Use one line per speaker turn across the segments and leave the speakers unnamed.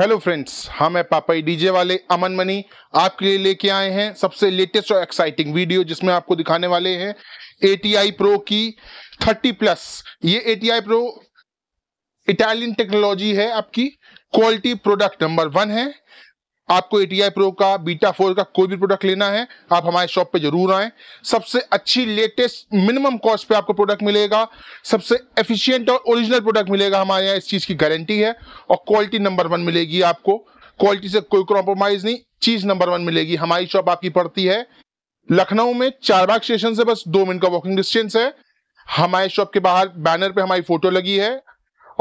hello friends हम है पापाई DJ वाले अमन मनी आपके लिए लेके आए हैं सबसे लेटेस्ट और एक्साइटिंग वीडियो जिसमें आपको दिखाने वाले हैं ए प्रो की 30 प्लस ये ए प्रो इटालियन टेक्नोलॉजी है आपकी क्वालिटी प्रोडक्ट नंबर वन है आपको एटीआई प्रो का बीटा फोर का कोई भी प्रोडक्ट लेना है आप हमारे शॉप पे जरूर आए सबसे अच्छी लेटेस्ट मिनिमम कॉस्ट पे आपको प्रोडक्ट मिलेगा सबसे एफिशिएंट और ओरिजिनल प्रोडक्ट मिलेगा हमारे यहाँ इस चीज़ की गारंटी है और क्वालिटी नंबर वन मिलेगी आपको क्वालिटी से कोई कॉम्प्रोमाइज नहीं चीज़ नंबर वन मिलेगी हमारी शॉप आपकी पड़ती है लखनऊ में चारबाग स्टेशन से बस दो मिनट का वॉकिंग डिस्टेंस है हमारे शॉप के बाहर बैनर पे हमारी फोटो लगी है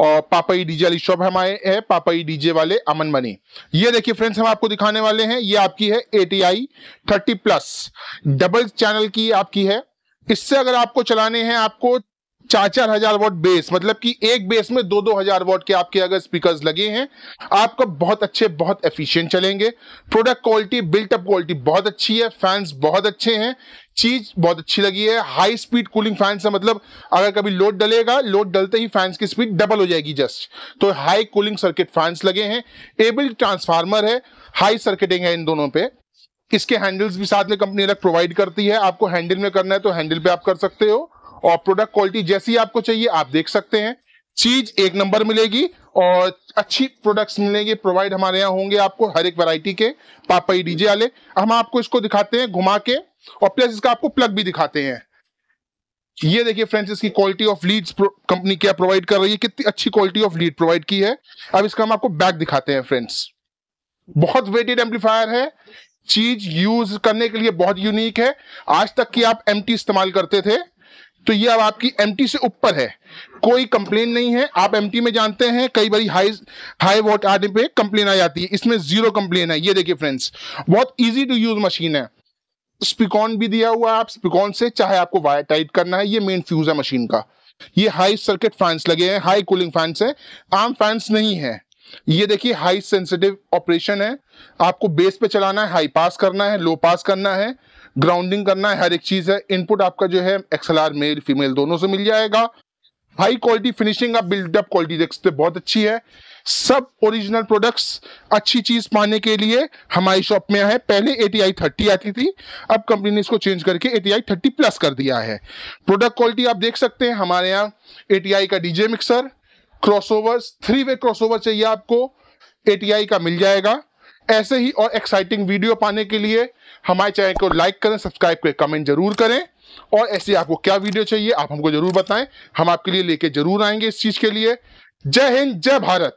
और पापाई डीजे वाली शॉप हमारे है पापाई डीजे वाले अमन मनी ये देखिए फ्रेंड्स हम आपको दिखाने वाले हैं ये आपकी है A T I thirty plus double channel की आपकी है इससे अगर आपको चलाने हैं आपको चार चार हजार वोट बेस मतलब कि एक बेस में दो दो हजार वोट के आपके अगर स्पीकर्स लगे हैं आपका बहुत अच्छे बहुत एफिशिएंट चलेंगे प्रोडक्ट क्वालिटी अप क्वालिटी बहुत अच्छी है फैंस बहुत अच्छे हैं चीज बहुत अच्छी लगी है हाई स्पीड कूलिंग फैंस है मतलब अगर कभी लोड डलेगा लोड डलते ही फैंस की स्पीड डबल हो जाएगी जस्ट तो हाई कूलिंग सर्किट फैंस लगे हैं एबल ट्रांसफार्मर है हाई सर्किटिंग है इन दोनों पे इसके हैंडल्स भी साथ में कंपनी अलग प्रोवाइड करती है आपको हैंडल में करना है तो हैंडल पे आप कर सकते हो और प्रोडक्ट क्वालिटी जैसी आपको चाहिए आप देख सकते हैं चीज एक नंबर मिलेगी और अच्छी प्रोडक्ट्स मिलेंगे प्रोवाइड हमारे यहाँ होंगे आपको हर एक वैरायटी के पापाई डीजे वाले हम आपको इसको दिखाते हैं घुमा के और प्लस इसका आपको प्लग भी दिखाते हैं ये देखिए फ्रेंड्स इसकी क्वालिटी ऑफ लीड्स कंपनी क्या प्रोवाइड कर रही है कितनी अच्छी क्वालिटी ऑफ लीड प्रोवाइड की है अब इसका हम आपको बैक दिखाते हैं फ्रेंड्स बहुत वेटेड एम्पलीफायर है चीज यूज करने के लिए बहुत यूनिक है आज तक की आप एम इस्तेमाल करते थे तो ये अब आपकी एम से ऊपर है कोई कंप्लेन नहीं है आप एम में जानते हैं कई बार हाई हाई वोट आने पे कंप्लेन आ जाती है इसमें जीरो कंप्लेन है ये देखिए फ्रेंड्स बहुत ईजी टू यूज मशीन है स्पिकॉन भी दिया हुआ है आप स्पिकॉन से चाहे आपको वायर टाइट करना है ये मेन फ्यूज है मशीन का ये हाई सर्किट फैंस लगे हैं हाई कूलिंग फैंस है आम फैंस नहीं है ये देखिए हाई सेंसिटिव ऑपरेशन है आपको बेस पे चलाना है हाई पास करना है लो पास करना है ग्राउंडिंग करना है हर एक चीज़ है इनपुट आपका जो है एक्सएलआर मेल फीमेल दोनों से मिल जाएगा हाई क्वालिटी फिनिशिंग आप बिल्डअप क्वालिटी देख सकते बहुत अच्छी है सब ओरिजिनल प्रोडक्ट्स अच्छी चीज़ पाने के लिए हमारी शॉप में है पहले ए टी आई थर्टी आती थी अब कंपनी ने इसको चेंज करके A T I thirty plus कर दिया है प्रोडक्ट क्वालिटी आप देख सकते हैं हमारे यहाँ ए टी आई का DJ mixer crossover three way crossover चाहिए आपको ए टी आई का मिल जाएगा ऐसे ही और एक्साइटिंग वीडियो पाने के लिए हमारे चैनल को लाइक करें सब्सक्राइब करें कमेंट जरूर करें और ऐसे आपको क्या वीडियो चाहिए आप हमको जरूर बताएं हम आपके लिए लेके जरूर आएंगे इस चीज़ के लिए जय हिंद जय भारत